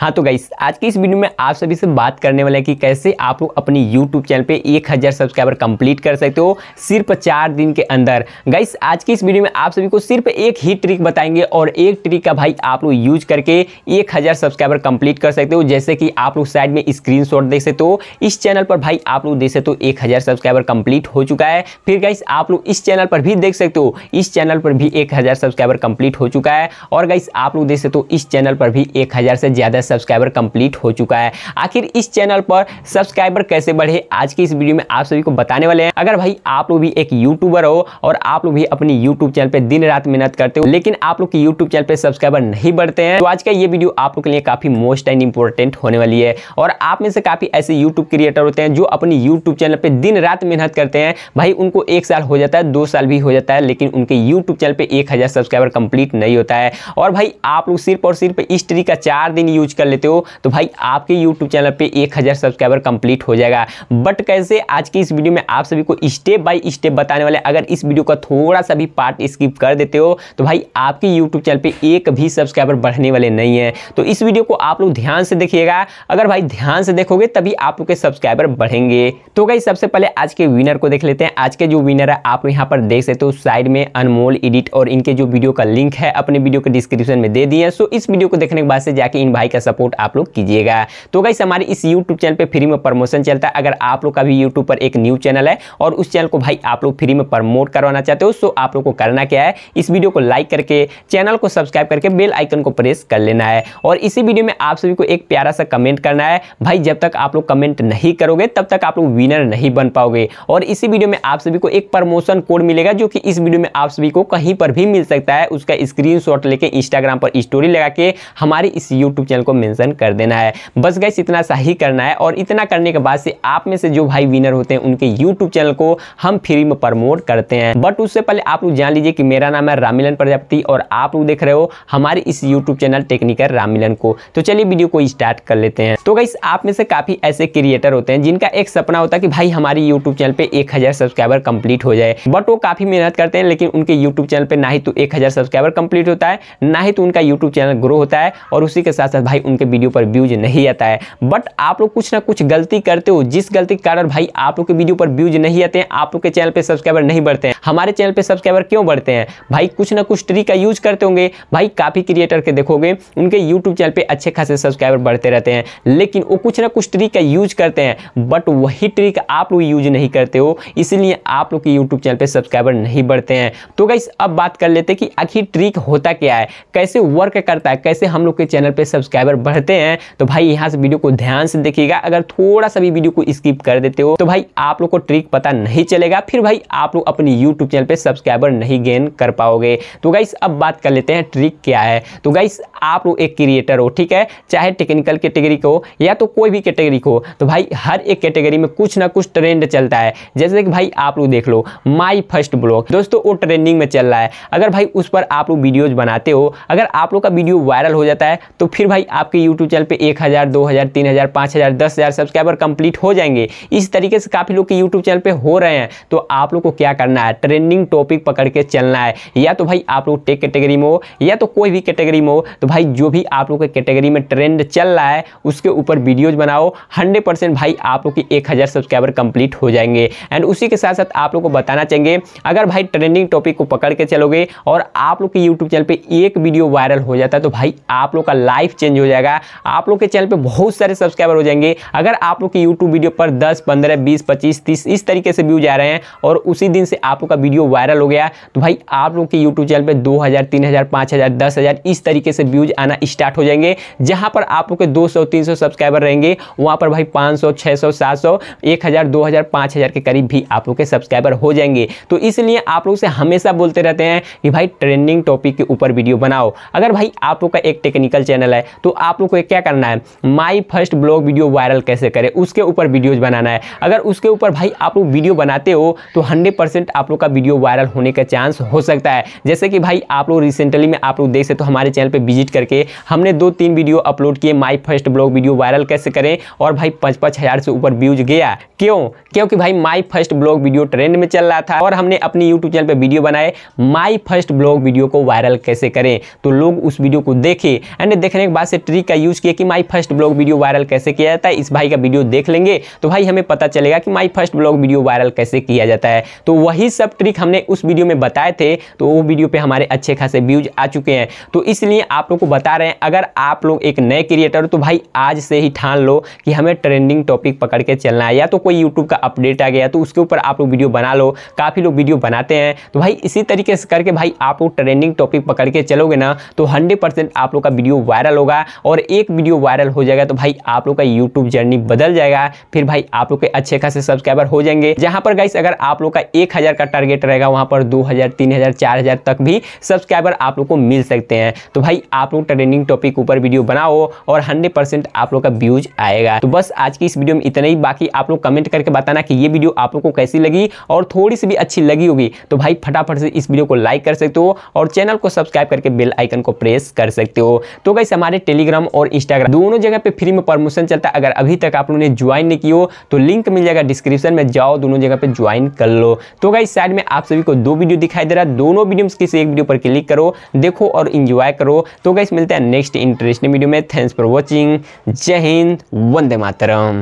हाँ तो गाइस आज की इस वीडियो में आप सभी से बात करने वाले हैं कि कैसे आप लोग अपनी यूट्यूब चैनल पे 1000 सब्सक्राइबर कंप्लीट कर सकते हो सिर्फ चार दिन के अंदर गाइस आज की इस वीडियो में आप सभी को सिर्फ एक ही ट्रिक बताएंगे और एक ट्रिक का भाई आप लोग यूज करके 1000 सब्सक्राइबर कंप्लीट कर सकते हो जैसे कि आप लोग साइड में स्क्रीन देख सकते हो इस चैनल पर भाई आप लोग देख सकते हो एक सब्सक्राइबर कंप्लीट हो चुका है फिर गाइस आप लोग इस चैनल पर भी देख सकते हो इस चैनल पर भी एक सब्सक्राइबर कंप्लीट हो चुका है और गाइस आप लोग देख सकते हो इस चैनल पर भी एक से ज़्यादा सब्सक्राइबर कंप्लीट हो चुका है आखिर इस चैनल पर सब्सक्राइबर कैसे बढ़े आज की इस वीडियो में आप सभी को बताने वाले हैं अगर भाई आप लोग भी एक यूट्यूबर हो और आप लोग भी अपनी यूट्यूब चैनल पर दिन रात मेहनत करते हो लेकिन आप लोग की यूट्यूब चैनल पर सब्सक्राइबर नहीं बढ़ते हैं तो आज का ये वीडियो आप लोग के लिए काफ़ी मोस्ट एंड इंपॉर्टेंट होने वाली है और आप में से काफ़ी ऐसे यूट्यूब क्रिएटर होते हैं जो अपनी यूट्यूब चैनल पर दिन रात मेहनत करते हैं भाई उनको एक साल हो जाता है दो साल भी हो जाता है लेकिन उनके यूट्यूब चैनल पर एक सब्सक्राइबर कंप्लीट नहीं होता है और भाई आप लोग सिर्फ और सिर्फ हिस्ट्री का चार दिन यूज कर लेते हो तो भाई आपके YouTube चैनल पे 1000 सब्सक्राइबर कंप्लीट हो जाएगा बट कैसे आज की इस वीडियो में आप सभी को स्टेप बाय स्टेप बताने वाले अगर इस वीडियो का थोड़ा सा भी पार्ट स्किप कर देते हो तो भाई आपके यूट्यूब चैनल पर एक भी सब्सक्राइबर बढ़ने वाले नहीं है तो इस वीडियो को आप लोग ध्यान से देखिएगा अगर भाई ध्यान से देखोगे तभी आप लोग के सब्सक्राइबर बढ़ेंगे तो भाई सबसे पहले आज के विनर को देख लेते हैं आज के जो विनर है आप यहाँ पर देख सकते हो साइड में अनमोल एडिट और इनके जो वीडियो का लिंक है अपने वीडियो के डिस्क्रिप्शन में दे दिए सो इस वीडियो को देखने के बाद से जाके इन भाई का सपोर्ट आप लोग कीजिएगा तो गाइस हमारे इस यूट्यूब चैनल पर फ्री में प्रमोशन चलता है अगर आप लोग का भी यूट्यूब पर एक न्यूज़ चैनल है और उस चैनल को भाई आप लोग फ्री में प्रमोट करवाना चाहते हो तो आप लोग को करना क्या है इस वीडियो को लाइक करके चैनल को सब्सक्राइब करके बेल आइकन को प्रेस कर लेना है और इसी वीडियो में आप सभी को एक प्यारा सा कमेंट करना है भाई जब तक आप लोग कमेंट नहीं करोगे तब तक आप लोग विनर नहीं बन पाओगे और इसी वीडियो में आप सभी को एक प्रमोशन कोड मिलेगा जो कि इस वीडियो में आप सभी को कहीं पर भी मिल सकता है उसका स्क्रीनशॉट लेके इंस्टाग्राम पर स्टोरी लगा के हमारे इस यूट्यूब चैनल को मेंशन कर देना है बस गैस इतना सा ही करना है और इतना करने के बाद से आप में से जो भाई विनर होते हैं उनके यूट्यूब चैनल को हम फ्री में प्रमोट करते हैं बट उससे पहले आप लोग जान लीजिए कि मेरा नाम है रामिलन प्रजापति और आप लोग देख रहे हो हमारे इस यूट्यूब चैनल टेक्निकल रामिलन को तो चलिए वीडियो को स्टार्ट कर लेते हैं तो गैस आप में से काफ़ी ऐसे क्रिएटर होते हैं जिनका एक सपना होता है कि भाई हमारे यूट्यूब चैनल पर एक सब्सक्राइबर कंप्लीट हो जाए बट वो काफ़ी मेहनत करते हैं लेकिन उनके यूट्यूब चैनल पर ना ही तो एक सब्सक्राइबर कंप्लीट होता है ना ही तो उनका यूट्यूब चैनल ग्रो होता है और उसी के साथ साथ भाई उनके वीडियो पर व्यूज नहीं आता है बट आप लोग कुछ ना कुछ गलती करते हो जिस गलती के कारण भाई आप लोग के वीडियो पर व्यूज नहीं आते हैं आप लोग के चैनल पर सब्सक्राइबर नहीं बढ़ते हैं हमारे चैनल पर सब्सक्राइबर क्यों बढ़ते हैं भाई कुछ ना कुछ ट्री का यूज करते होंगे भाई काफ़ी क्रिएटर के देखोगे उनके यूट्यूब चैनल पर अच्छे खासे सब्सक्राइबर बढ़ते रहते हैं लेकिन वो कुछ ना कुछ ट्री का यूज करते हैं बट वही ट्रिक आप लोग यूज नहीं करते हो इसलिए आप लोग के यूट्यूब चैनल पर सब्सक्राइबर नहीं बढ़ते हैं तो गाइस अब बात कर लेते हैं कि आखिर ट्रिक होता क्या है कैसे वर्क करता है कैसे हम लोग के चैनल पर सब्सक्राइबर सब्सक्राइबर बढ़ते हैं तो भाई यहाँ से वीडियो को ध्यान से देखिएगा अगर थोड़ा सा भी वीडियो को स्किप कर देते हो तो भाई आप लोग को ट्रिक पता नहीं चलेगा फिर भाई आप लोग अपने यूट्यूब चैनल पर सब्सक्राइबर नहीं गेन कर पाओगे तो गाइस अब बात कर लेते हैं ट्रिक क्या है तो गाइस आप लोग एक क्रिएटर हो ठीक है चाहे टेक्निकल कैटेगरी को या तो कोई भी कैटेगरी को तो भाई हर एक कैटेगरी में कुछ ना कुछ ट्रेंड चलता है जैसे कि भाई आप लोग देख लो माई फर्स्ट ब्लॉग दोस्तों वो ट्रेंडिंग में चल रहा है अगर भाई उस पर आप लोग वीडियोज बनाते हो अगर आप लोग का वीडियो वायरल हो जाता है तो फिर भाई आपके यूट्यूब चैनल पे एक हज़ार दो हज़ार तीन हज़ार पाँच हज़ार दस हज़ार सब्सक्राइबर कंप्लीट हो जाएंगे इस तरीके से काफ़ी लोग के यूट्यूब चैनल पे हो रहे हैं तो आप लोग को क्या करना है ट्रेंडिंग टॉपिक पकड़ के चलना है या तो भाई आप लोग टेक कैटेगरी में हो या तो कोई भी कैटेगरी में हो तो भाई जो भी आप लोग के कैटेगरी में ट्रेंड चल रहा है उसके ऊपर वीडियोज बनाओ हंड्रेड भाई आप लोग की एक सब्सक्राइबर कंप्लीट हो जाएंगे एंड उसी के साथ साथ आप लोग को बताना चाहेंगे अगर भाई ट्रेंडिंग टॉपिक को पकड़ के चलोगे और आप लोग के यूट्यूब चैनल पर एक वीडियो वायरल हो जाता है तो भाई आप लोग का लाइफ चेंज हो जाएगा आप लोग के चैनल पर बहुत सारे सब्सक्राइबर हो जाएंगे अगर आप लोग की यूट्यूब वीडियो पर दस पंद्रह बीस पच्चीस तीस इस तरीके से व्यूज आ रहे हैं और उसी दिन से आप लोग का वीडियो वायरल हो गया तो भाई आप लोग के यूट्यूब चैनल पर दो हज़ार तीन हज़ार पाँच इस तरीके से व्यूज आना स्टार्ट हो जाएंगे जहाँ पर आप लोग के दो सौ तीन सौ सब्सक्राइबर रहेंगे वहाँ पर भाई पाँच सौ छः सौ सात सौ एक हज़ार दो हज़ार पाँच हज़ार के करीब भी आप लोग के सब्सक्राइबर हो जाएंगे तो इसलिए आप लोग से हमेशा बोलते रहते हैं कि भाई ट्रेंडिंग टॉपिक के ऊपर वीडियो बनाओ अगर भाई आप लोग का एक टेक्निकल चैनल है तो आप लोग को क्या करना है my first blog video viral कैसे करें उसके ऊपर वीडियोज बनाना है अगर उसके ऊपर भाई आप लोग वीडियो बनाते हो तो हंड्रेड आप लोग का वीडियो वायरल होने का चांस हो सकता है जैसे कि भाई आप लोग रिसेंटली में आप लोग देख सकते तो हमारे चैनल पर विजिट करके हमने दो तीन वीडियो अपलोड किए my first blog video viral कैसे करें और भाई पाँच पाँच हज़ार से ऊपर व्यूज गया क्यों क्योंकि भाई my first blog video trend में चल रहा था और हमने अपने यूट्यूब चैनल पर वीडियो बनाए माई फर्स्ट ब्लॉग वीडियो को वायरल कैसे करें तो लोग उस वीडियो को देखें एंड देखने के बाद से ट्रिक का यूज़ किया कि my first blog video viral कैसे किया जाता है इस भाई का वीडियो देख लेंगे तो भाई हमें पता चलेगा कि my first blog video viral कैसे किया जाता है तो वही सब ट्रिक हमने उस वीडियो में बताए थे तो वो वीडियो पर हमारे अच्छे खासे व्यूज आ चुके हैं तो इसलिए आप लोग को बता रहे हैं अगर आप लोग एक नए क्रिएटर हो तो भाई आज से ही ठान लो कि हमें ट्रेंडिंग टॉपिक पकड़ के चलना है या तो कोई यूट्यूब का अपडेट आ गया तो उसके ऊपर आप लोग वीडियो बना लो काफ़ी लोग वीडियो बनाते हैं तो भाई इसी तरीके से करके भाई आप लोग ट्रेंडिंग टॉपिक पकड़ के चलोगे ना तो हंड्रेड आप लोग का वीडियो वायरल होगा और एक वीडियो वायरल हो जाएगा तो भाई आप लोग का यूट्यूब जर्नी बदल जाएगा फिर भाई आप लोग के अच्छे खासे सब्सक्राइबर हो जाएंगे जहां पर गाइस अगर आप लोग का एक हज़ार का टारगेट रहेगा वहां पर दो हज़ार तीन हज़ार चार हज़ार तक भी सब्सक्राइबर आप लोग को मिल सकते हैं तो भाई आप लोग ट्रेंडिंग टॉपिक ऊपर वीडियो बनाओ और हंड्रेड परसेंट आप लोग का व्यूज आएगा तो बस आज की इस वीडियो में इतना ही बाकी आप लोग कमेंट करके बताना कि ये वीडियो आप लोग को कैसी लगी और थोड़ी सी भी अच्छी लगी होगी तो भाई फटाफट से इस वीडियो को लाइक कर सकते हो और चैनल को सब्सक्राइब करके बेल आइकन को प्रेस कर सकते हो तो गाइस हमारे टेलीग्राम टेलीग्राम और इंस्टाग्राम दोनों जगह पे फ्री में प्रमोशन चलता है अगर अभी तक आप लोगों ने ज्वाइन नहीं किया हो तो लिंक मिल जाएगा डिस्क्रिप्शन में जाओ दोनों जगह पे ज्वाइन कर लो तो गाइस साइड में आप सभी को दो वीडियो दिखाई दे रहा है दोनों वीडियो में किसी एक वीडियो पर क्लिक करो देखो और इंजॉय करो तो गाइस मिलता है नेक्स्ट इंटरेस्टिंग वीडियो में थैंक्स फॉर वॉचिंग जय हिंद वंदे मातरम